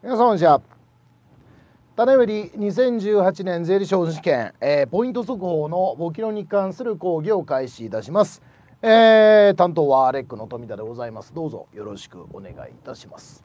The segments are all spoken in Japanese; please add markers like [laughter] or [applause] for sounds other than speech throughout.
皆さんこんにちは種より2018年税理士法試験、えー、ポイント速報の簿記論に関する講義を開始いたします、えー、担当はレックの富田でございますどうぞよろしくお願いいたします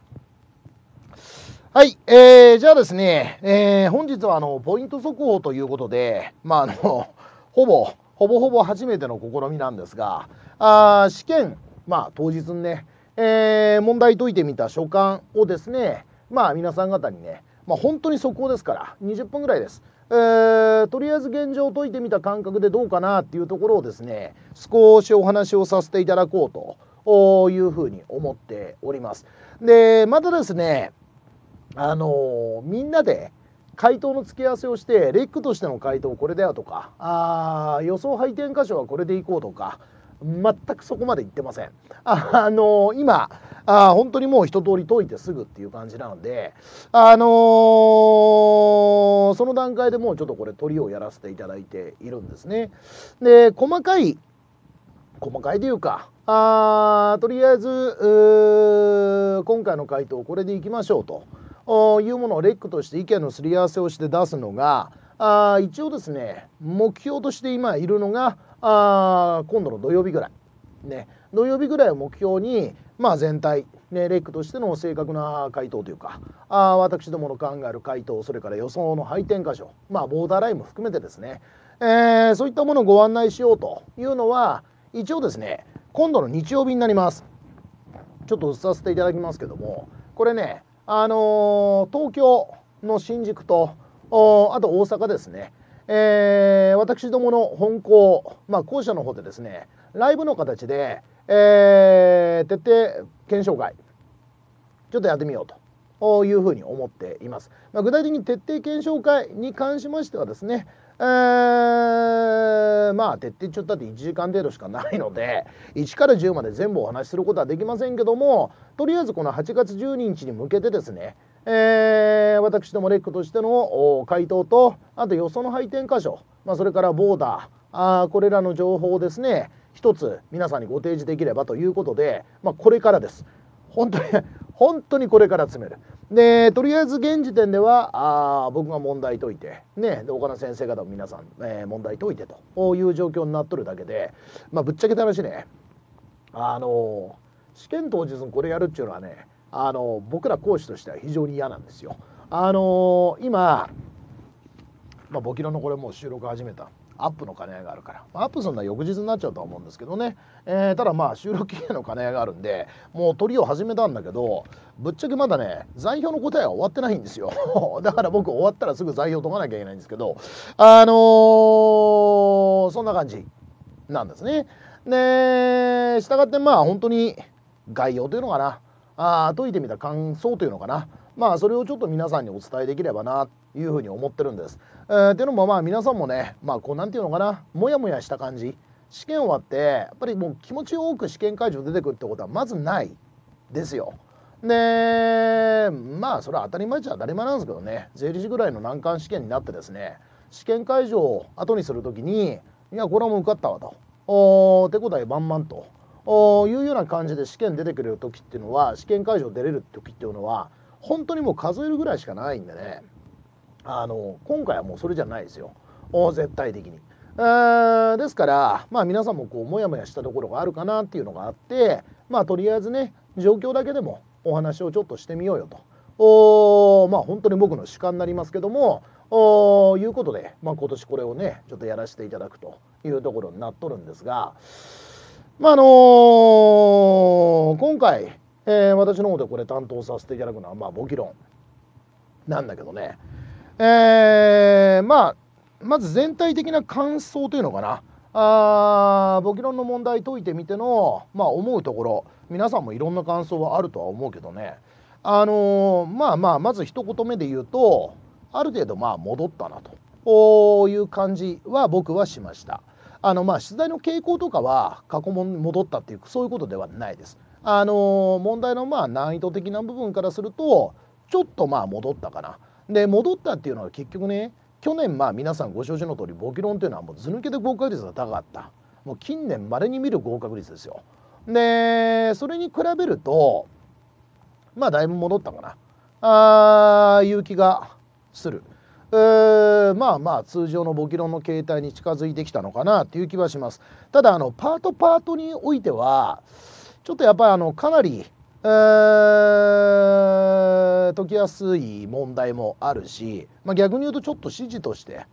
はい、えー、じゃあですね、えー、本日はあのポイント速報ということでまああの [laughs] ほぼほぼほぼ初めての試みなんですがあ試験まあ当日ね、えー、問題解いてみた書簡をですねまあ皆さん方にね、まあ、本当に速攻ですから20分ぐらいです。えー、とりあえず現状を解いてみた感覚でどうかなっていうところをですね少しお話をさせていただこうというふうに思っております。でまたですねあのー、みんなで回答の付け合わせをしてレックとしての回答これだよとかあ予想配点箇所はこれでいこうとか全くそこまで言ってません。あ、あのー、今あ本当にもう一通り解いてすぐっていう感じなので、あのー、その段階でもうちょっとこれ取りをやらせていただいているんですね。で細かい細かいというかあとりあえず今回の回答これでいきましょうというものをレックとして意見のすり合わせをして出すのがあ一応ですね目標として今いるのがあ今度の土曜日ぐらい。ね、土曜日ぐらいを目標にまあ、全体、ね、レックとしての正確な回答というかあ私どもの考える回答それから予想の配点箇所、まあ、ボーダーラインも含めてですね、えー、そういったものをご案内しようというのは一応ですね今度の日曜日になりますちょっとさせていただきますけどもこれね、あのー、東京の新宿とあと大阪ですねえー、私どもの本校、まあ、校舎の方でですねライブの形で、えー、徹底検証会ちょっとやってみようというふうに思っています、まあ、具体的に徹底検証会に関しましてはですねえー、まあ徹底ちょっとだって1時間程度しかないので1から10まで全部お話しすることはできませんけどもとりあえずこの8月12日に向けてですね、えー、私どもレックとしての回答とあと予想の配点箇所、まあ、それからボーダーあーこれらの情報をですね一つ皆さんにご提示できればということで、まあ、これからです本当に [laughs] 本当にこれから詰めるでとりあえず現時点ではあ僕が問題解いて、ね、で岡田先生方も皆さん、えー、問題解いてという状況になっとるだけで、まあ、ぶっちゃけた話ねあの試験当日にこれやるっていうのはねあの僕ら講師としては非常に嫌なんですよ。あの今、まあ、ボキロのこれもう収録始めたアップの兼ね合いがあるから、まあ、アップするのは翌日になっちゃうとは思うんですけどね、えー、ただまあ収録期限の兼ね合いがあるんでもう取りを始めたんだけどぶっちゃけまだね残票の答えは終わってないんですよ [laughs] だから僕終わったらすぐ残票解かなきゃいけないんですけどあのー、そんな感じなんですね。でしたがってまあ本当に概要というのかなあ解いてみた感想というのかなまあそれをちょっと皆さんにお伝えできればなというふうに思ってるんです。えー、っていうのもまあ皆さんもねまあこう何て言うのかなモヤモヤした感じ試験終わってやっぱりもう気持ちよく試験会場出てくるってことはまずないですよ。でまあそれは当たり前じゃ当たり前なんですけどね税理士ぐらいの難関試験になってですね試験会場を後にする時にいやこれはもう受かったわとお手応え満々とおいうような感じで試験出てくれる時っていうのは試験会場出れる時っていうのは本当にもう数えるぐらいしかないんでねあの今回はもうそれじゃないですよ絶対的に。ですから、まあ、皆さんもこうモヤモヤしたところがあるかなっていうのがあって、まあ、とりあえずね状況だけでもお話をちょっとしてみようよとおまあ本当に僕の主観になりますけどもおいうことで、まあ、今年これをねちょっとやらせていただくというところになっとるんですが、まああのー、今回、えー、私の方でこれ担当させていただくのは、まあ、簿記論なんだけどねえー、まあまず全体的な感想というのかなあボキロンの問題解いてみての、まあ、思うところ皆さんもいろんな感想はあるとは思うけどねあのー、まあまあまず一言目で言うとある程度まあ戻ったなという感じは僕はしましたあのまあ出題の傾向とかは過去問に戻ったっていうそういうことではないですあのー、問題のまあ難易度的な部分からするとちょっとまあ戻ったかなで戻ったっていうのは結局ね去年まあ皆さんご承知の通り簿記論というのはもう図抜けで合格率が高かったもう近年まれに見る合格率ですよでそれに比べるとまあだいぶ戻ったかなあーいう気がする、うー、まあまあ通常の簿記論の形態に近づいてきたのかなという気はしますただあのパートパートにおいてはちょっとやっぱりあのかなりえー、解きやすい問題もあるし、まあ、逆に言うとちょっと指示として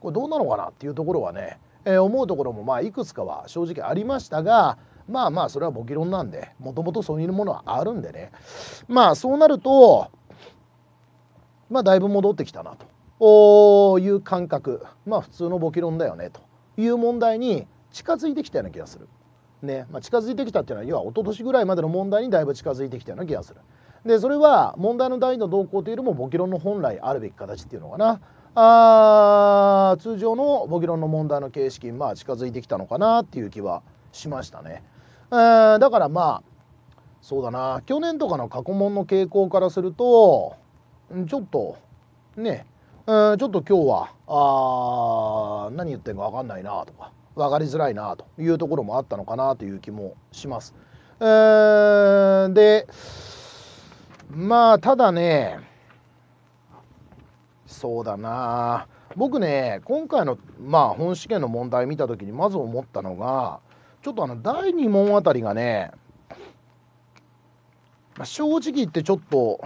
これどうなのかなっていうところはね、えー、思うところもまあいくつかは正直ありましたがまあまあそれはボキ論なんでもともとそういうものはあるんでねまあそうなるとまあだいぶ戻ってきたなという感覚まあ普通のボキ論だよねという問題に近づいてきたような気がする。ねまあ、近づいてきたっていうのは要は一昨年ぐらいまでの問題にだいぶ近づいてきたような気がする。でそれは問題の第の動向というよりも簿記論の本来あるべき形っていうのかな。あ通常の簿記論の問題の形式にまあ近づいてきたのかなっていう気はしましたね。だからまあそうだな去年とかの過去問の傾向からするとちょっとねちょっと今日はあ何言ってんか分かんないなとか分かりづらいなというところもあったのかなという気もします。でまあただねそうだな僕ね今回のまあ本試験の問題見た時にまず思ったのがちょっとあの第2問あたりがね、まあ、正直言ってちょっと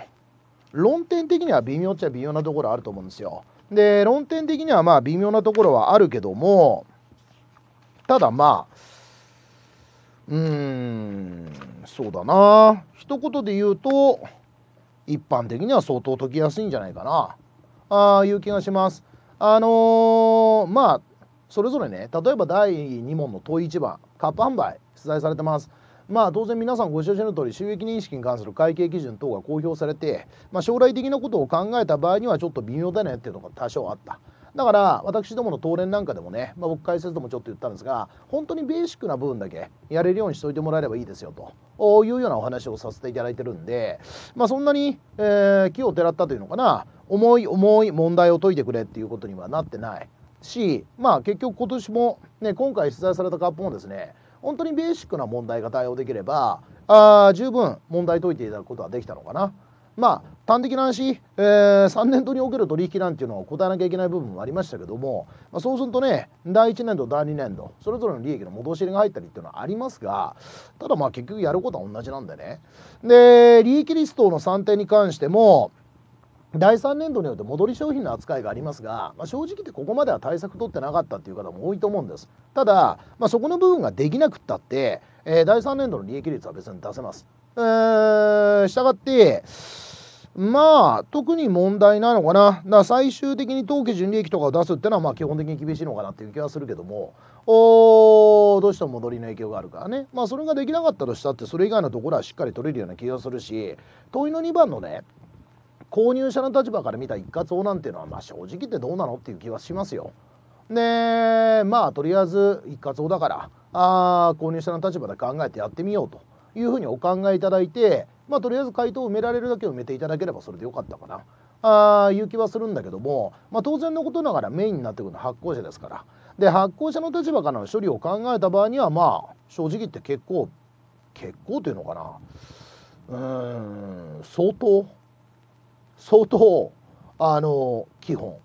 論点的には微妙っちゃ微妙なところあると思うんですよ。で論点的にはまあ微妙なところはあるけどもただまあうーんそうだな一言で言うと一般的には相当解きやすいんじゃないかなあいう気がします。あのー、まあそれぞれね例えば第2問の問い1番カップ販売出題されてます。まあ当然皆さんご承知の通り収益認識に関する会計基準等が公表されて、まあ、将来的なことを考えた場合にはちょっと微妙だねっていうのが多少あった。だから私どもの当連なんかでもね、まあ、僕解説でもちょっと言ったんですが本当にベーシックな部分だけやれるようにしておいてもらえればいいですよというようなお話をさせていただいてるんで、まあ、そんなに、えー、木をてらったというのかな重い重い問題を解いてくれっていうことにはなってないしまあ結局今年も、ね、今回出題されたカップもですね本当にベーシックな問題が対応できればあ十分問題解いていただくことはできたのかなまあ端的な話、えー、3年度における取引なんていうのを答えなきゃいけない部分もありましたけども、まあ、そうするとね第1年度第2年度それぞれの利益の戻し入れが入ったりっていうのはありますがただまあ結局やることは同じなんでねで利益リストの算定に関しても第3年度によって戻り商品の扱いがありますが、まあ、正直言ってここまでは対策取ってなかったっていう方も多いと思うんですただ、まあ、そこの部分ができなくったって、えー、第3年度の利益率は別に出せます。えー、したがってまあ特に問題なのかなだ最終的に当期純利益とかを出すっていうのはまあ基本的に厳しいのかなっていう気はするけどもおどうしても戻りの影響があるからねまあそれができなかったとしたってそれ以外のところはしっかり取れるような気がするし問いの2番のね購入者の立場から見た一括法なんていうのはまあ正直ってどうなのっていう気はしますよ。でまあとりあえず一括法だからあ購入者の立場で考えてやってみようと。いうふうにお考えいただいて、まあ、とりあえず回答を埋められるだけ埋めていただければそれでよかったかな。あいう気はするんだけども、まあ、当然のことながらメインになってくるのは発行者ですからで発行者の立場からの処理を考えた場合にはまあ正直言って結構結構というのかなうん相当相当あの基本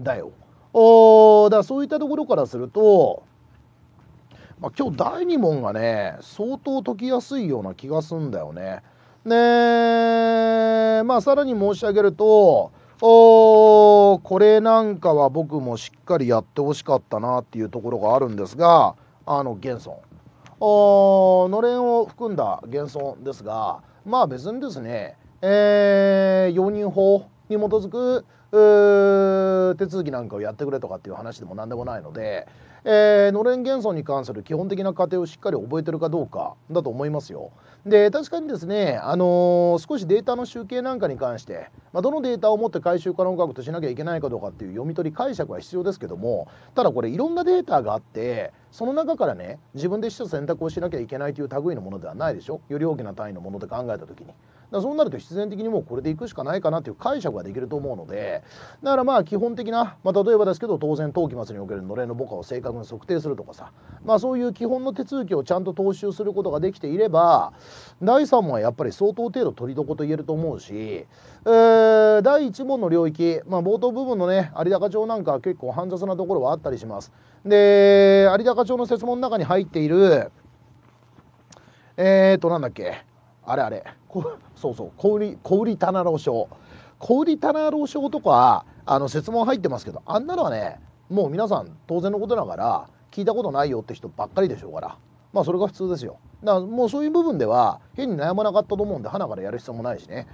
だよおだそういったところからするとまあ、今日第2問がね相当解きやすいような気がすんだよね。でまあさらに申し上げるとおこれなんかは僕もしっかりやってほしかったなっていうところがあるんですがあの原尊おのれんを含んだ原尊ですがまあ別にですね、えー、容認法に基づく手続きなんかをやってくれとかっていう話でも何でもないのでえー、ノレン元素に関する基本的な過程をしっかり覚えてるかどうかだと思いますよ。で確かにですね、あのー、少しデータの集計なんかに関して、まあ、どのデータを持って回収可能額としなきゃいけないかどうかっていう読み取り解釈は必要ですけどもただこれいろんなデータがあってその中からね自分で取つ選択をしなきゃいけないという類のものではないでしょより大きな単位のもので考えた時に。だそうなると必然的にもうこれでいくしかないかなという解釈ができると思うのでだからまあ基本的な、まあ、例えばですけど当然登記末におけるのれんの母価を正確に測定するとかさ、まあ、そういう基本の手続きをちゃんと踏襲することができていれば第3問はやっぱり相当程度取りどこと言えると思うし、えー、第1問の領域、まあ、冒頭部分のね有高町なんかは結構煩雑なところはあったりします。で有高町の設問の中に入っているえっ、ー、となんだっけあれあれそうそう小売小売棚卸症小売棚卸症とかあの説問入ってますけどあんなのはねもう皆さん当然のことながら聞いたことないよって人ばっかりでしょうからまあそれが普通ですよ。だからもうそういう部分では変に悩まなかったと思うんで、花からやる必要もないしね。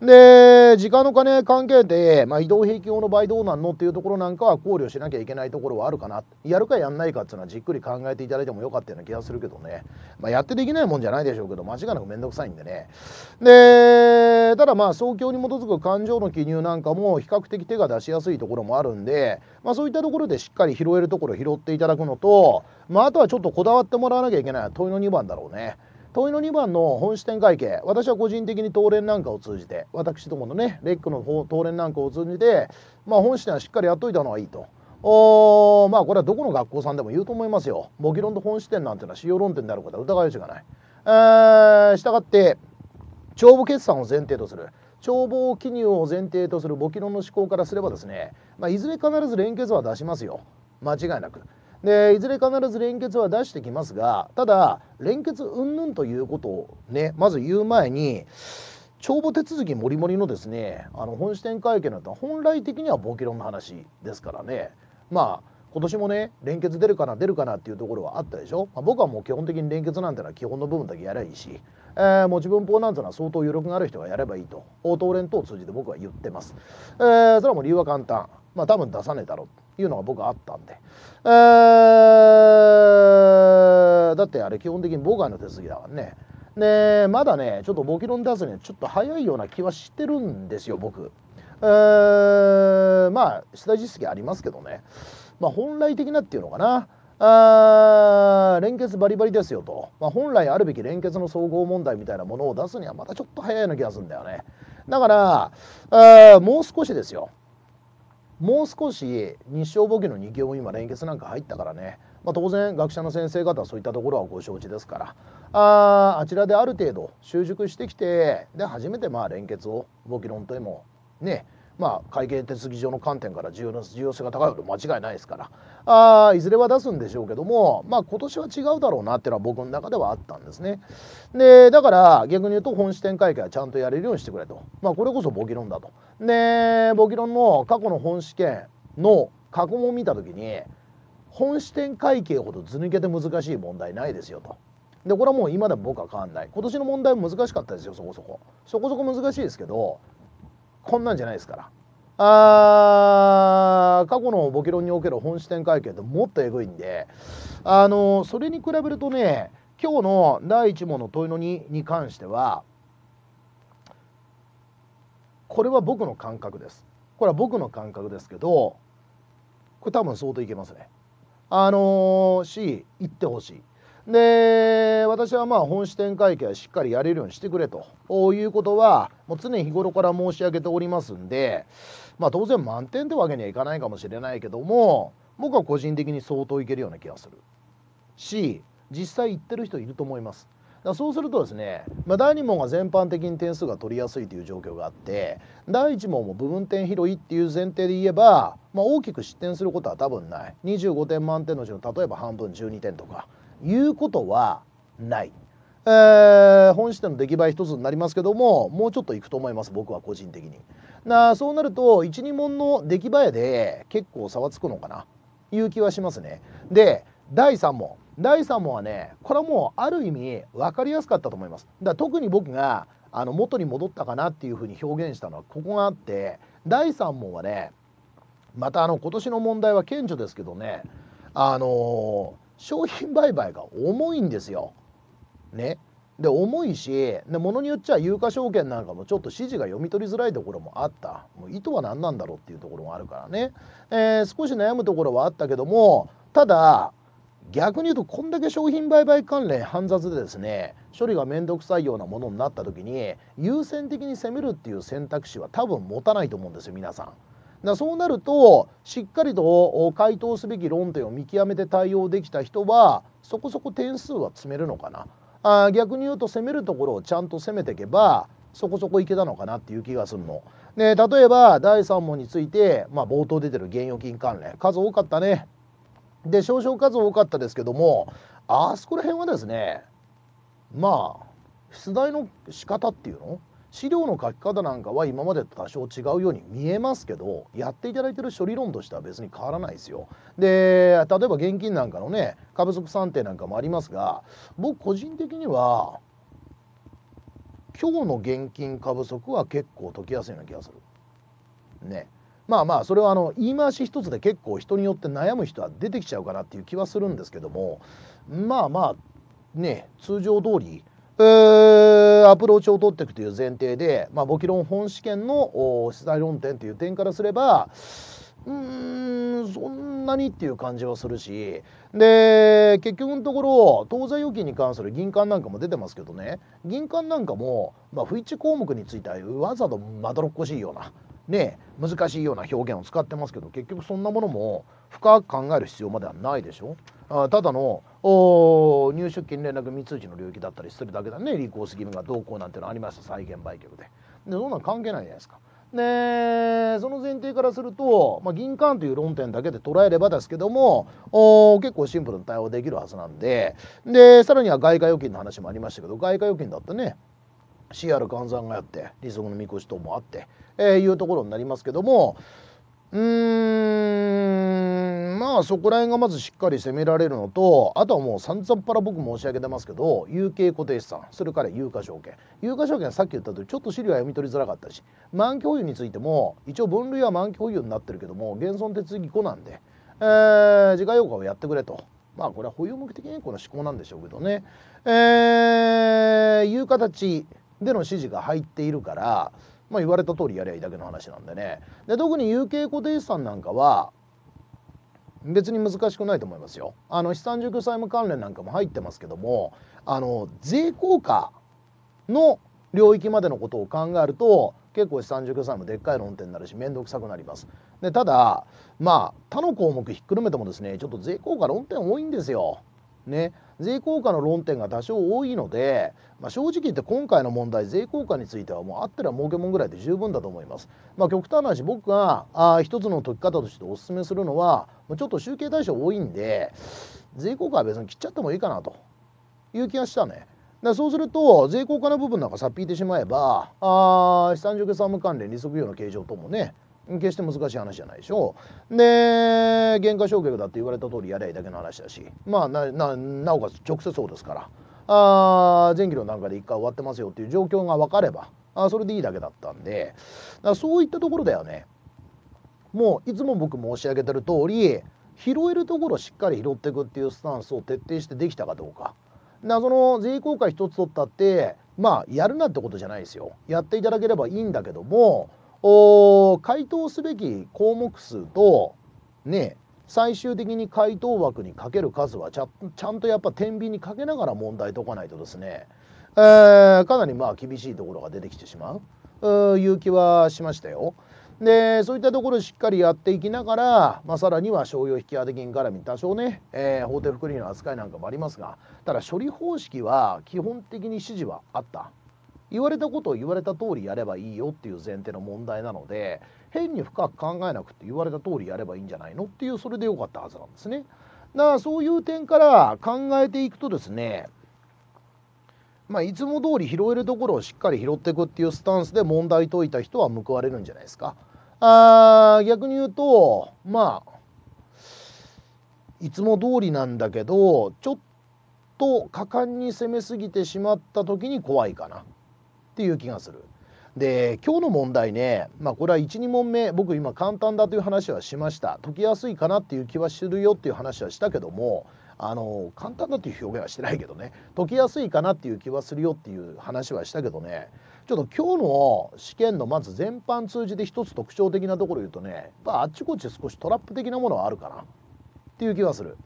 で、時間の金関係で、まあ、移動平均法の場合どうなんのっていうところなんかは考慮しなきゃいけないところはあるかな。やるかやんないかっていうのはじっくり考えていただいてもよかったような気がするけどね。まあ、やってできないもんじゃないでしょうけど、間違いなく面倒くさいんでね。で、ただまあ、早急に基づく感情の記入なんかも比較的手が出しやすいところもあるんで、まあ、そういったところでしっかり拾えるところ拾っていただくのと、まあ、あとはちょっとこだわってもらわなきゃいけない問いの2番だろうね問いの2番の本支店会計私は個人的に東連なんかを通じて私どものねレックの東連なんかを通じて、まあ、本支店はしっかりやっといたのはいいと。おまあこれはどこの学校さんでも言うと思いますよ。模擬論と本視点なんていうのは使用論点であることは疑いよしがない。ー、したがって帳簿決算を前提とする帳簿記入を前提とする簿記論の思考からすればですね、まあ、いずれ必ず連結は出しますよ間違いなく。でいずれ必ず連結は出してきますがただ連結云々ということをねまず言う前に帳簿手続きもりもりのですねあの本支店会見のと本来的には簿記論の話ですからねまあ今年もね連結出るかな出るかなっていうところはあったでしょ、まあ、僕はもう基本的に連結なんてのは基本の部分だけやればいいし、えー、持分法なんてのは相当余力がある人がやればいいと応答連等を通じて僕は言ってます、えー、それはもう理由は簡単まあ多分出さねえだろういうのが僕はあったんで、えー、だってあれ基本的に妨害の手続きだからねでまだねちょっと簿記論出すにはちょっと早いような気はしてるんですよ僕えー、まあ下実績ありますけどねまあ、本来的なっていうのかなあ連結バリバリですよと、まあ、本来あるべき連結の総合問題みたいなものを出すにはまたちょっと早いような気がするんだよねだからあもう少しですよもう少し日照簿記の2行も今連結なんか入ったからね、まあ、当然学者の先生方はそういったところはご承知ですからああちらである程度習熟してきてで初めてまあ連結を簿記論とへもねまあ、会計手続き上の観点から重要重要性が高いこと間違いないですからあいずれは出すんでしょうけども、まあ、今年は違うだろうなっていうのは僕の中ではあったんですね。でだから逆に言うと本支店会計はちゃんとやれるようにしてくれと、まあ、これこそ簿記論だと。で簿記論の過去の本試験の過去問を見た時に本支店会計ほど図抜けて難しい問題ないですよと。でこれはもう今でも僕は変わんない今年の問題も難しかったですよそこそこそこそこ難しいですけどこんなんじゃないですからあ過去のボケ論における本視点会見ってもっとえぐいんであのそれに比べるとね今日の第1問の問いの2に関してはこれは僕の感覚ですこれは僕の感覚ですけどこれ多分相当いけますねあのー、し言ってほしいで私はまあ本支店会計はしっかりやれるようにしてくれということはもう常日頃から申し上げておりますんで、まあ、当然満点ってわけにはいかないかもしれないけども僕は個人的に相当いけるような気がするし実際行ってる人いると思います。だそうするとですね、まあ、第2問が全般的に点数が取りやすいという状況があって第1問も部分点広いっていう前提で言えば、まあ、大きく失点することは多分ない25点満点のうちの例えば半分12点とかいうことはない。えー、本支店の出来栄え一つになりますけどももうちょっといくと思います僕は個人的になそうなると12問の出来栄えで結構差はつくのかないう気はしますねで第3問第3問はねこれはもうある意味分かりやすかったと思いますだ特に僕があの元に戻ったかなっていうふうに表現したのはここがあって第3問はねまたあの今年の問題は顕著ですけどねあの商品売買が重いんですよ。ね、で重いしで物によっちゃ有価証券なんかもちょっと指示が読み取りづらいところもあったもう意図は何なんだろうっていうところもあるからね、えー、少し悩むところはあったけどもただ逆に言うとこんだけ商品売買関連煩雑でですね処理が面倒くさいようなものになった時に優先的に攻めるっていう選択肢は多分持たないと思うんですよ皆さん。だそうなるとしっかりと回答すべき論点を見極めて対応できた人はそこそこ点数は詰めるのかなあ逆に言うと攻めるところをちゃんと攻めていけばそこそこいけたのかなっていう気がするの。ね、例えば第3問について、まあ、冒頭出てる現預金関連数多かったね。で少々数多かったですけどもあそこら辺はですねまあ出題の仕方っていうの資料の書き方なんかは今までと多少違うように見えますけどやっていただいてる処理論としては別に変わらないですよ。で例えば現金なんかのね過不足算定なんかもありますが僕個人的には今日の現金過不足は結構解きやすいような気がする。ね。まあまあそれはあの言い回し一つで結構人によって悩む人は出てきちゃうかなっていう気はするんですけどもまあまあね通常通りアプローチを取っていくという前提で、まあ、簿記論本試験の出題論点という点からすればうんそんなにっていう感じはするしで結局のところ当座預金に関する銀行なんかも出てますけどね銀行なんかも、まあ、不一致項目についてはわざとまどろっこしいようなね難しいような表現を使ってますけど結局そんなものも深く考える必要まではないでしょあただの入出金連絡密通知の領域だったりするだけだね履行義務がどうこうなんてのありました債権売却ででそんなん関係ないじゃないですか。でその前提からすると、まあ、銀缶という論点だけで捉えればですけども結構シンプルに対応できるはずなんででさらには外貨預金の話もありましたけど外貨預金だってね CR 換算があって利息の見越し等もあってえいうところになりますけどもうーんまあそこら辺がまずしっかり攻められるのとあとはもう散々ぱら僕申し上げてますけど有形固定資産それから有価証券有価証券はさっき言ったとおりちょっと資料は読み取りづらかったし満期保有についても一応分類は満期保有になってるけども現存手続き5なんで、えー、自家用化をやってくれとまあこれは保有目的変更の思考なんでしょうけどねえー、いう形での指示が入っているからまあ、言われた通りやりゃいいだけの話なんでねで特に有形固定資産なんかは別に難しくないと思いますよ。あの資産受給債務関連なんかも入ってますけどもあの税効果の領域までのことを考えると結構資産受給債務でっかい論点になるし面倒くさくなります。でただまあ他の項目ひっくるめてもですねちょっと税効果論点多いんですよ。ね、税効果の論点が多少多いので、まあ、正直言って今回の問題税効果についてはもうあったら儲けもんぐらいで十分だと思います。まあ、極端な話僕があ一つの解き方としてお勧めするのはちょっと集計対象多いんで税効果は別に切っちゃってもいいかなという気がしたね。でそうすると税効果の部分なんかさっぴいてしまえばあ資産上去債務関連利息料の計上ともね決して難しい話じゃないでしょで減価償却だって言われた通りやりゃいいだけの話だしまあなおかつ直接そうですからあ前期の段階で1回終わってますよっていう状況が分かればあそれでいいだけだったんでだそういったところだよねもういつも僕申し上げてる通り拾えるところしっかり拾っていくっていうスタンスを徹底してできたかどうか。だその税効果一つ取ったってまあやるなってことじゃないですよやっていただければいいんだけどもお回答すべき項目数とね最終的に回答枠にかける数はちゃちゃんとやっぱ天秤にかけながら問題解かないとですね、えー、かなりまあ厳しいところが出てきてしまういう気はしましたよ。でそういったところをしっかりやっていきながら、まあ、さらには商用引き当て金絡み多少ね、えー、法定福利の扱いなんかもありますがただ処理方式は基本的に指示はあった言われたことを言われた通りやればいいよっていう前提の問題なので変に深く考えなくて言われた通りやればいいんじゃないのっていうそれでよかったはずなんですね。だからそういう点から考えていくとですねまあ、いつも通り拾えるところをしっかり拾っていくっていうスタンスで問題解いた人は報われるんじゃないですか。あ逆に言うとまあいつも通りなんだけどちょっと果敢に攻めすぎてしまった時に怖いかな。っていう気がする。で今日の問題ね、まあ、これは12問目僕今簡単だという話はしました解きやすいかなっていう気はするよっていう話はしたけどもあの簡単だっていう表現はしてないけどね解きやすいかなっていう気はするよっていう話はしたけどねちょっと今日の試験のまず全般通じて一つ特徴的なところ言うとねあっちこっち少しトラップ的なものはあるかなっていう気はする。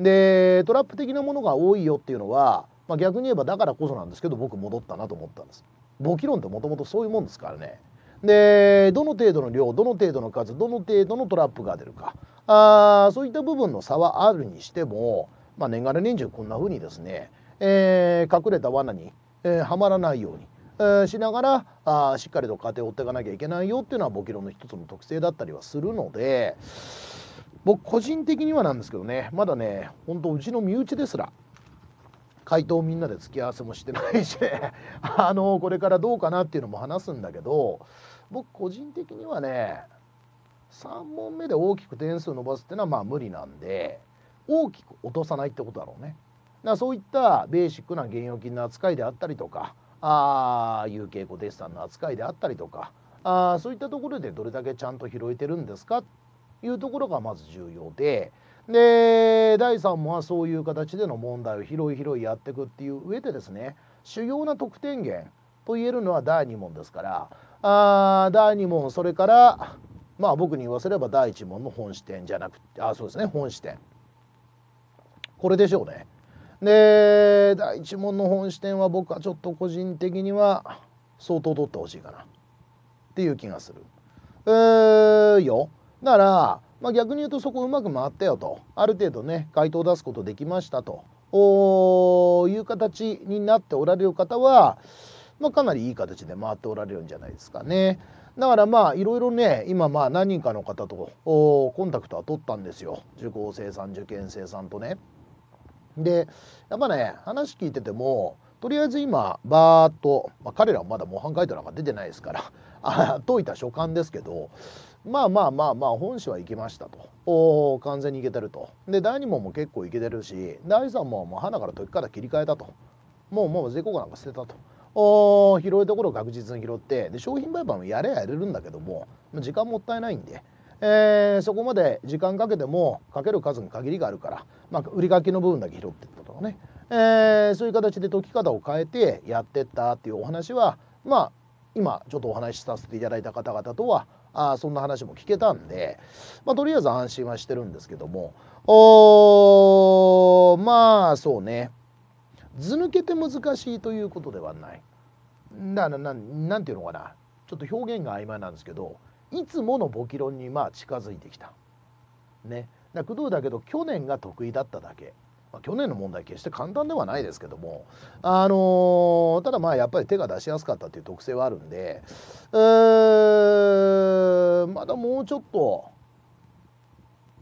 でトラップ的なものが多いよっていうのは、まあ、逆に言えばだからこそなんですけど僕戻ったなと思ったんです。簿記論ってもともとそういうもんですからねでどの程度の量どの程度の数どの程度のトラップが出るかあそういった部分の差はあるにしても、まあ、年がら年中こんな風にですね、えー、隠れた罠に、えー、はまらないように、えー、しながらあしっかりと家庭を追っていかなきゃいけないよっていうのは簿記論の一つの特性だったりはするので僕個人的にはなんですけどねまだねほんとうちの身内ですら回答みんなで付き合わせもしてないし [laughs] あのこれからどうかなっていうのも話すんだけど僕個人的にはね3問目で大きく点数伸ばすっていうのはまあ無理なんで大きく落とさないってことだろうね。だからそういったベーシックな現預金の扱いであったりとかあ有形固定資産の扱いであったりとかあそういったところでどれだけちゃんと拾えてるんですかいうところがまず重要でで第3問はそういう形での問題を広い広いやっていくっていう上でですね主要な得点源と言えるのは第2問ですからあ第2問それからまあ僕に言わせれば第1問の本視点じゃなくてあそうですね本視点これでしょうね。で第1問の本視点は僕はちょっと個人的には相当取ってほしいかなっていう気がする。えー、よならまあ、逆に言うとそこうまく回ったよとある程度ね回答を出すことできましたという形になっておられる方は、まあ、かなりいい形で回っておられるんじゃないですかね。だからまあいろいろね今まあ何人かの方とコンタクトは取ったんですよ受講生さん受験生さんとね。でやっぱね話聞いててもとりあえず今バーッと、まあ、彼らはまだ模範解答なんか出てないですから解いた所感ですけどまあまあまあまあ本市は行けましたとお完全にいけてるとで第2問も結構いけてるし第3問はもう花から時から切り替えたともうもう税効果なんか捨てたとお拾いところを確実に拾ってで商品売買もやれやれるんだけども時間もったいないんで。えー、そこまで時間かけてもかける数に限りがあるから、まあ、売り書きの部分だけ拾っていったとかね、えー、そういう形で解き方を変えてやってったっていうお話はまあ今ちょっとお話しさせていただいた方々とはあそんな話も聞けたんで、まあ、とりあえず安心はしてるんですけどもおまあそうね図抜けて難しいということではない。ななななんていうのかなちょっと表現が曖昧なんですけどいつもの簿記論にまあ近づいてきた。ね、だ工藤だけど去年が得意だっただけまあ、去年の問題決して簡単ではないですけども、あのー、ただまあやっぱり手が出しやすかったっていう特性はあるんで、うー、まだもうちょっと。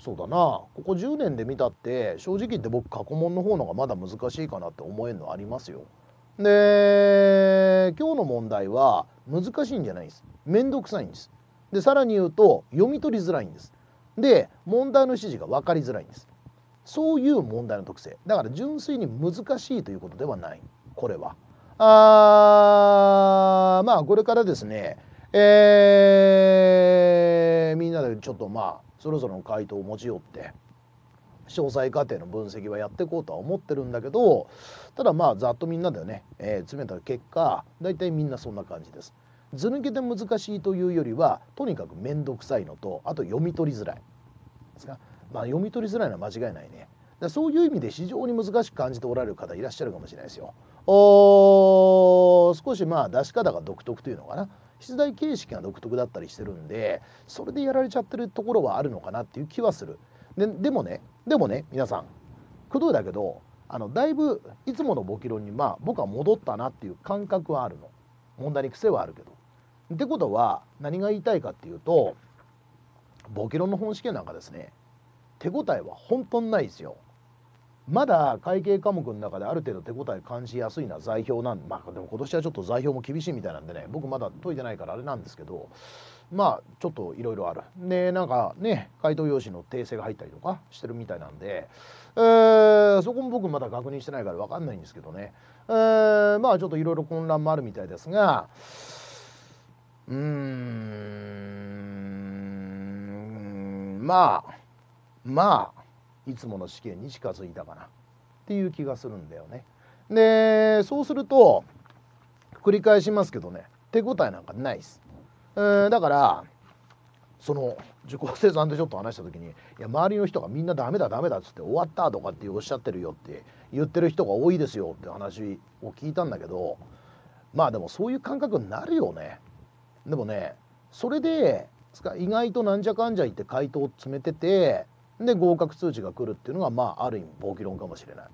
そうだなここ10年で見たって正直言って僕過去問の方のがまだ難しいかなって思えるのありますよ。で今日の問題は難しいんじゃないです。めんどくさいんです。でさらに言うと読み取りづらいんです。で問題の指示が分かりづらいんです。そういう問題の特性だから純粋に難しいということではないこれは。あまあこれからですねえー、みんなでちょっとまあそれぞれの回答を持ち寄って詳細過程の分析はやっていこうとは思ってるんだけどただまあざっとみんなでね、えー、詰めた結果大体みんなそんな感じです。図抜けて難しいというよりはとにかく面倒くさいのとあと読み取りづらいですかまあ、読み取りづらいのは間違いないね。だそういう意味で非常に難しく感じておられる方いらっしゃるかもしれないですよ。お少しまあ出し方が独特というのかな出題形式が独特だったりしてるんでそれでやられちゃってるところはあるのかなっていう気はする。ででもねでもね皆さんくどいだけどあのだいぶいつもの簿記論にまあ僕は戻ったなっていう感覚はあるの問題に癖はあるけど。ってことは何が言いたいかっていうと簿記論の本試験なんかですね手応えは本当にないですよ。まだ会計科目の中である程度手応え感じやすいのは座標なんで、まあ、でも今年はちょっと座標も厳しいみたいなんでね僕まだ解いてないからあれなんですけどまあちょっといろいろあるでなんかね回答用紙の訂正が入ったりとかしてるみたいなんで、えー、そこも僕まだ確認してないから分かんないんですけどね、えー、まあちょっといろいろ混乱もあるみたいですがうーんまあまあいつもの試験に近づいたかなっていう気がするんだよね。でそうすると繰り返しますけどね手応えなんかないです。えー、だからその受講生さんでちょっと話した時にいや周りの人がみんなダメだダメだっつって終わったとかっておっしゃってるよって言ってる人が多いですよって話を聞いたんだけどまあでもそういう感覚になるよね。でもねそれで意外となんじゃかんじゃ言って回答を詰めててで合格通知が来るっていうのがまあある意味暴気論かもしれない。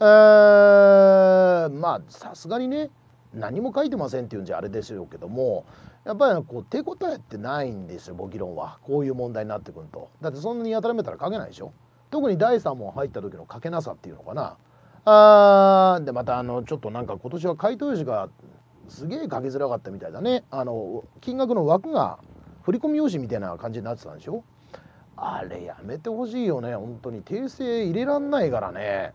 えー、まあさすがにね何も書いてませんっていうんじゃあれでしょうけどもやっぱりこう手応えってないんですよ簿記論はこういう問題になってくるとだってそんなにやたらめたら書けないでしょ特に第3問入った時の書けなさっていうのかなあーでまたあのちょっとなんか今年は回答用紙がすげえ書きづらかったみたいだねあの金額の枠が振込用紙みたいな感じになってたんでしょあれやめてほしいよね本当に訂正入れらんないからね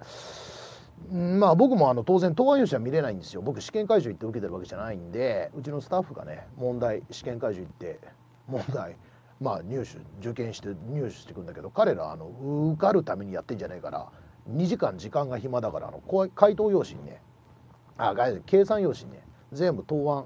まあ僕もあの当然答案用紙は見れないんですよ僕試験会場行って受けてるわけじゃないんでうちのスタッフがね問題試験会場行って問題まあ入手受験して入手してくんだけど彼らあの受かるためにやってんじゃないから2時間時間が暇だからあの回答用紙にねあ計算用紙にね全部答案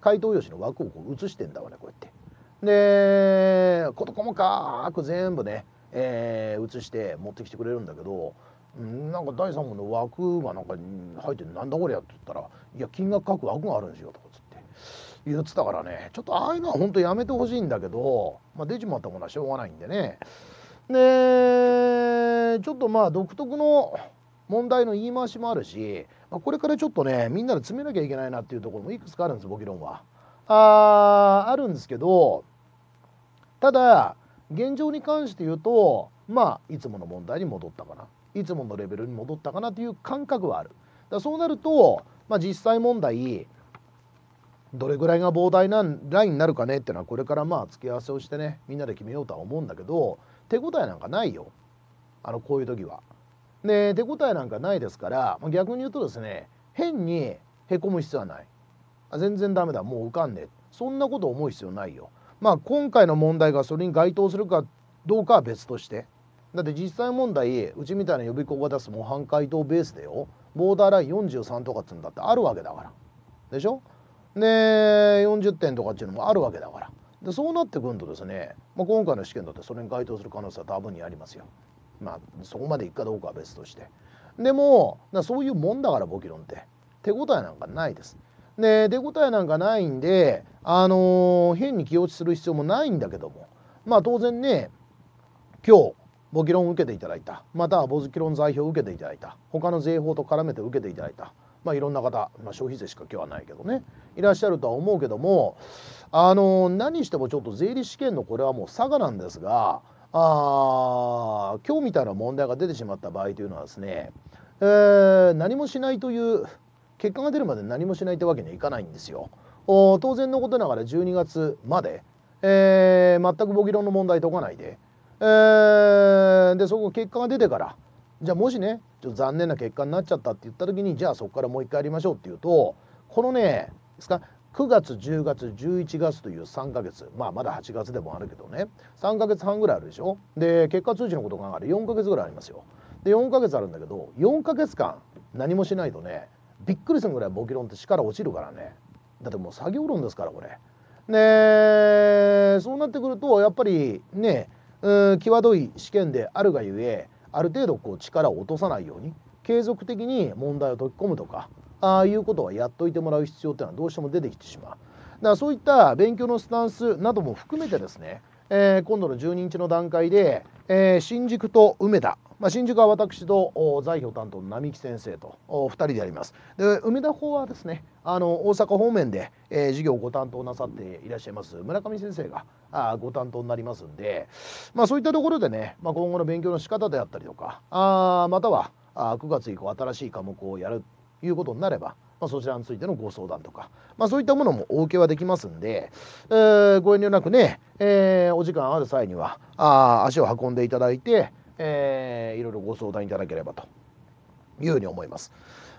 回答用紙の枠をこう写してんだわねこうやってで事細かく全部ね、えー、移して持ってきてくれるんだけどなんか第3問の枠がなんか入ってなんだこりゃって言ったら「いや金額書く枠があるんですよ」とかつって言ってたからねちょっとああいうのは本当やめてほしいんだけど、まあ、出ちまったものはしょうがないんでねでちょっとまあ独特の問題の言い回しもあるし、まあ、これからちょっとねみんなで詰めなきゃいけないなっていうところもいくつかあるんです僕論は。ああるんですけどただ現状に関して言うとまあいつもの問題に戻ったかないつものレベルに戻ったかなという感覚はあるだそうなると、まあ、実際問題どれぐらいが膨大なラインになるかねっていうのはこれからまあ付け合わせをしてねみんなで決めようとは思うんだけど手応えなんかないよあのこういう時は。で手応えなんかないですから、まあ、逆に言うとですね変にへこむ必要はない。あ全然ダメだもう受かんねえそんなこと思う必要ないよまあ今回の問題がそれに該当するかどうかは別としてだって実際問題うちみたいな予備校が出す模範解答ベースでよボーダーライン43とかっつうんだってあるわけだからでしょで40点とかっていうのもあるわけだからでそうなってくるとですね、まあ、今回の試験だってそれに該当する可能性は多分にありますよまあそこまでいくかどうかは別としてでもそういうもんだからキロ論って手応えなんかないですで出応えなんかないんで、あのー、変に気落ちする必要もないんだけどもまあ当然ね今日簿記論を受けていただいたまたは簿記論代表を受けていただいた他の税法と絡めて受けていただいた、まあ、いろんな方、まあ、消費税しか今日はないけどねいらっしゃるとは思うけども、あの何してもちょっと税理試験のこれはもう差がなんですがあ今日みたいな問題が出てしまった場合というのはですね、えー、何もしないという結果が出るまで何もしないってわけにはいかないんですよ。当然のことながら12月まで、えー、全くボギロの問題解かないで、えー、でそこ結果が出てからじゃあもしねちょっと残念な結果になっちゃったって言った時にじゃあそこからもう一回やりましょうっていうとこのねですか9月10月11月という3ヶ月まあまだ8月でもあるけどね3ヶ月半ぐらいあるでしょで結果通知のことがえる4ヶ月ぐらいありますよで4ヶ月あるんだけど4ヶ月間何もしないとねびっくりするぐらい簿記論って力落ちるからねだってもう作業論ですからこれ。でそうなってくるとやっぱりねうん際どい試験であるがゆえある程度こう力を落とさないように継続的に問題を解き込むとかああいうことはやっといてもらう必要っていうのはどうしても出てきてしまう。だからそういった勉強のスタンスなども含めてですねえー、今度の12日の段階で、えー、新宿と梅田、まあ、新宿は私と在表担当の並木先生と2人でやりますで梅田法はですねあの大阪方面で、えー、授業をご担当なさっていらっしゃいます村上先生があご担当になりますんで、まあ、そういったところでね、まあ、今後の勉強の仕方であったりとかあまたはあ9月以降新しい科目をやるということになればまあ、そちらについてのご相談とか、まあ、そういったものもお受けはできますんで、えー、ご遠慮なくね、えー、お時間ある際にはあ足を運んでいただいて、えー、いろいろご相談いただければというふうに思います。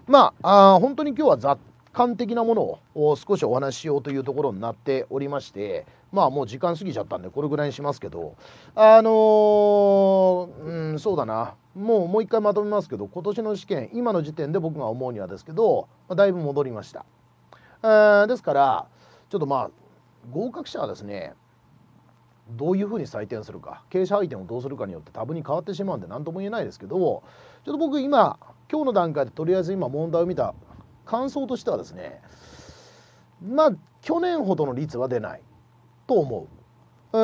まあ、あ本当に今日は雑感的なものを少しお話ししようというところになっておりましてまあもう時間過ぎちゃったんでこれぐらいにしますけどあのー、うんそうだなもうもう一回まとめますけど今年の試験今の時点で僕が思うにはですけど、まあ、だいぶ戻りました、えー、ですからちょっとまあ合格者はですねどういうふうに採点するか傾斜配点をどうするかによって多分に変わってしまうんで何とも言えないですけどちょっと僕今今日の段階でとりあえず今問題を見た感想としてはですねまあ去年ほどの率は出ないと思う、え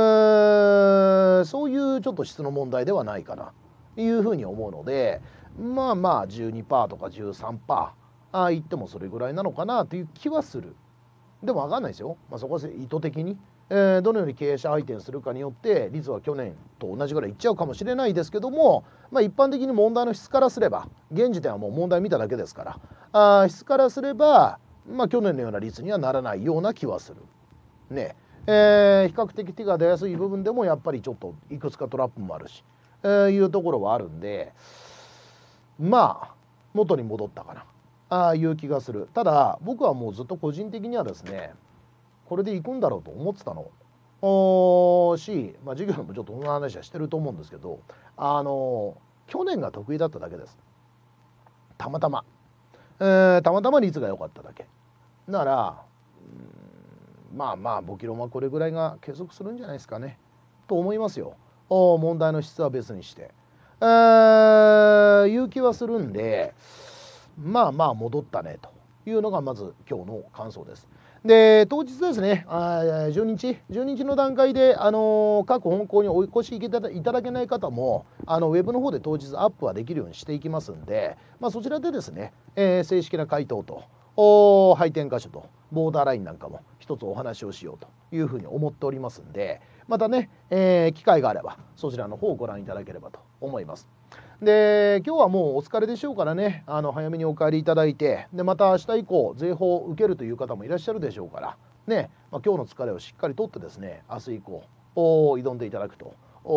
ー、そういうちょっと質の問題ではないかないうふうに思うのでまあまあ12%とか13%ああ言ってもそれぐらいなのかなという気はするでも分かんないですよ、まあ、そこは意図的に、えー、どのように経営者相手にするかによって率は去年と同じぐらいいっちゃうかもしれないですけども、まあ、一般的に問題の質からすれば現時点はもう問題見ただけですからあ質からすれば、まあ、去年のような率にはならないような気はする。ねえー、比較的手が出やすい部分でもやっぱりちょっといくつかトラップもあるしいうところはあるんでまあ元に戻ったかなあいう気がするただ僕はもうずっと個人的にはですねこれで行くんだろうと思ってたのおし、まあ、授業でもちょっとこんな話はしてると思うんですけどあの去年が得意だっただけですたまたま、えー、たまたま率が良かっただけならまあまあ5キロはこれぐらいが継続するんじゃないですかねと思いますよ問題の質は別にして、えー、いう気はするんでまあまあ戻ったねというのがまず今日の感想です。で当日ですね、あ12日、12日の段階で、あのー、各本校にお越しいただけない方もあの、ウェブの方で当日アップはできるようにしていきますんで、まあ、そちらでですね、えー、正式な回答と、お配点箇所と、ボーダーラインなんかも一つお話をしようというふうに思っておりますんで、またね、えー、機会があればそちらの方をご覧いただければと思います。で今日はもうお疲れでしょうからねあの早めにお帰りいただいてでまた明日以降税法を受けるという方もいらっしゃるでしょうから、ねまあ、今日の疲れをしっかりとってですね明日以降を挑んでいただくと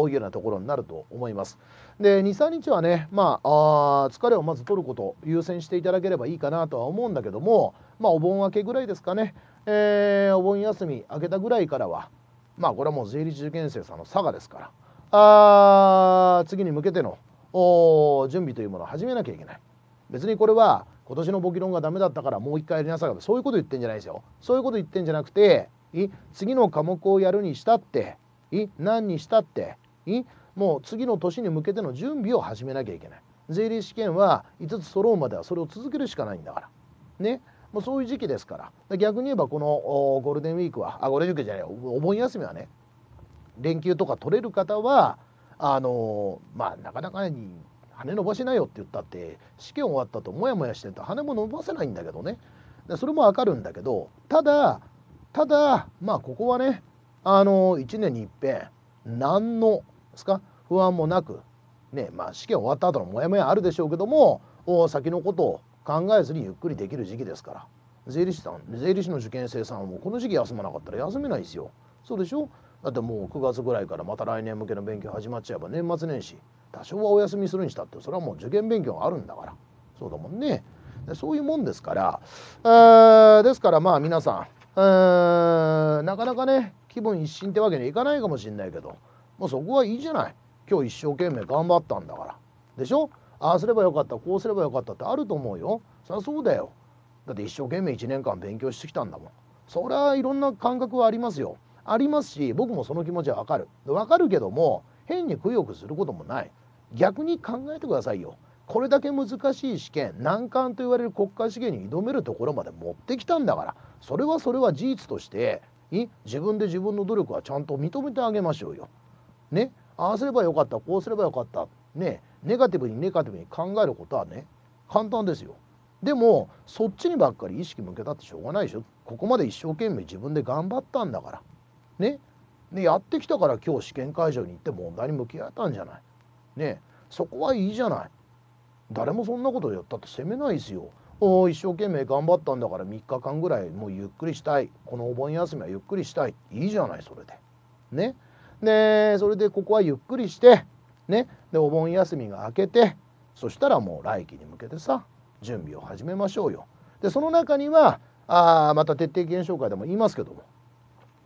いうようなところになると思います。で23日はね、まあ、あ疲れをまず取ることを優先していただければいいかなとは思うんだけども、まあ、お盆明けぐらいですかね、えー、お盆休み明けたぐらいからはまあこれはもう税理士受験生さんの差がですからあ次に向けての準備というものを始めなきゃいけない別にこれは今年の簿記論がダメだったからもう一回やりなさいそういうこと言ってんじゃないですよそういうこと言ってんじゃなくて次の科目をやるにしたって何にしたってもう次の年に向けての準備を始めなきゃいけない税理士試験は5つ揃うまではそれを続けるしかないんだからねまあ、そういう時期ですから逆に言えばこのゴールデンウィークはあゴールデンウィークじゃないお盆休みはね連休とか取れる方はあのまあなかなかに羽伸ばしなよって言ったって試験終わったとモヤモヤしてると羽も伸ばせないんだけどねそれもわかるんだけどただただまあここはねあの1年にいっぺん何のですか不安もなくねまあ試験終わった後のモヤモヤあるでしょうけども先のことを考えずにゆっくりできる時期ですから税理士さん税理士の受験生さんはもうこの時期休まなかったら休めないですよそうでしょだってもう9月ぐらいからまた来年向けの勉強始まっちゃえば年末年始多少はお休みするにしたってそれはもう受験勉強があるんだからそうだもんねでそういうもんですから、えー、ですからまあ皆さん、えー、なかなかね気分一新ってわけにはいかないかもしんないけどもうそこはいいじゃない今日一生懸命頑張ったんだからでしょああすればよかったこうすればよかったってあると思うよそりゃそうだよだって一生懸命1年間勉強してきたんだもんそりゃいろんな感覚はありますよありますし僕もその気持ちはわかるわかるけども変にくよくすることもない逆に考えてくださいよこれだけ難しい試験難関と言われる国家試験に挑めるところまで持ってきたんだからそれはそれは事実として自分で自分の努力はちゃんと認めてあげましょうよ。ねああすればよかったこうすればよかったねネガティブにネガティブに考えることはね簡単ですよ。でもそっちにばっかり意識向けたってしょうがないでしょここまで一生懸命自分で頑張ったんだからねでやってきたから今日試験会場に行って問題に向き合えたんじゃないねそこはいいじゃない誰もそんなことやったって責めないですよお一生懸命頑張ったんだから3日間ぐらいもうゆっくりしたいこのお盆休みはゆっくりしたいいいじゃないそれでねでそれでここはゆっくりしてね、でお盆休みが明けてそしたらもう来期に向けてさ準備を始めましょうよ。でその中にはあまた徹底検証会でも言いますけども、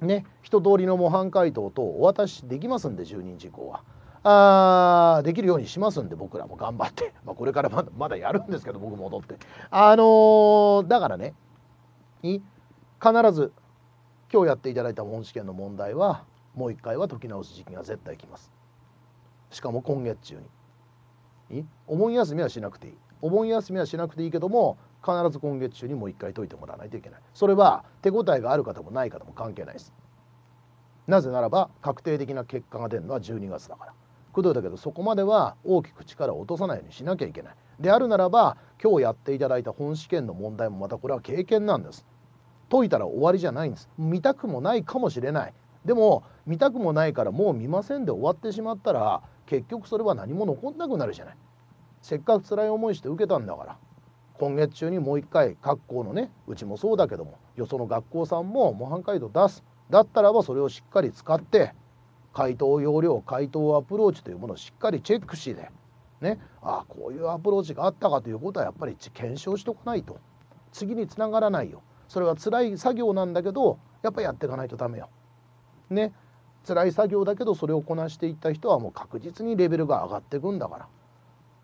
ね、一通りの模範解答等お渡しできますんで住人事項は。あできるようにしますんで僕らも頑張って、[laughs] まあ、これからまだまだやるんですけど僕戻ってあのー、だからね必ず今日やっていただいた本試験の問題はもう一回は解き直す時期が絶対来ますしかも今月中にお盆休みはしなくていいお盆休みはしなくていいけども必ず今月中にもう一回解いてもらわないといけないそれは手応えがある方もない方も関係ないですなぜならば確定的な結果が出るのは12月だからくどいだけどそこまでは大きく力を落とさないようにしなきゃいけないであるならば今日やっていただいた本試験の問題もまたこれは経験なんです解いたら終わりじゃないんです見たくもないかもしれないでも見たくもないからもう見ませんで終わってしまったら結局それは何も残んなくなるじゃないせっかく辛い思いして受けたんだから今月中にもう一回各校のねうちもそうだけどもよその学校さんも模範解答出すだったらばそれをしっかり使って回答要領回答アプローチというものをしっかりチェックしてねああこういうアプローチがあったかということはやっぱり検証しておかないと次につながらないよそれは辛い作業なんだけどやっぱやっていかないとダメよ。ね辛い作業だけどそれをこなしていった人はもう確実にレベルが上がっていくんだから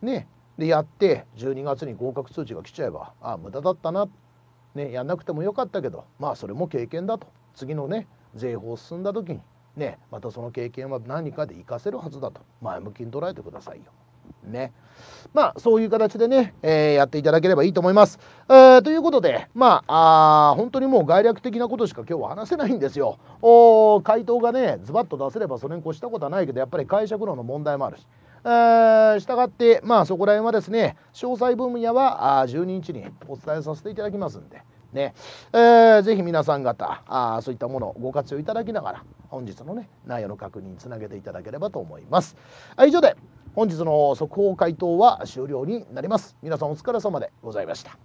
ねでやって12月に合格通知が来ちゃえばああ無駄だったな、ね、やんなくてもよかったけどまあそれも経験だと次のね税法進んだ時にねまたその経験は何かで活かせるはずだと前向きに捉えてくださいよ。ね。まあ、そういう形でね、えー、やっていただければいいと思います。えー、ということで、まあ、あ本当にもう概略的なことしか今日は話せないんですよ。お回答がね、ズバッと出せればそれに越したことはないけど、やっぱり解釈論の問題もあるし。したがって、まあ、そこら辺はですね詳細分野はあ12日にお伝えさせていただきますんで、ねえー、ぜひ皆さん方あそういったものをご活用いただきながら本日の、ね、内容の確認につなげていただければと思います。以上で本日の速報回答は終了になります皆さんお疲れ様でございました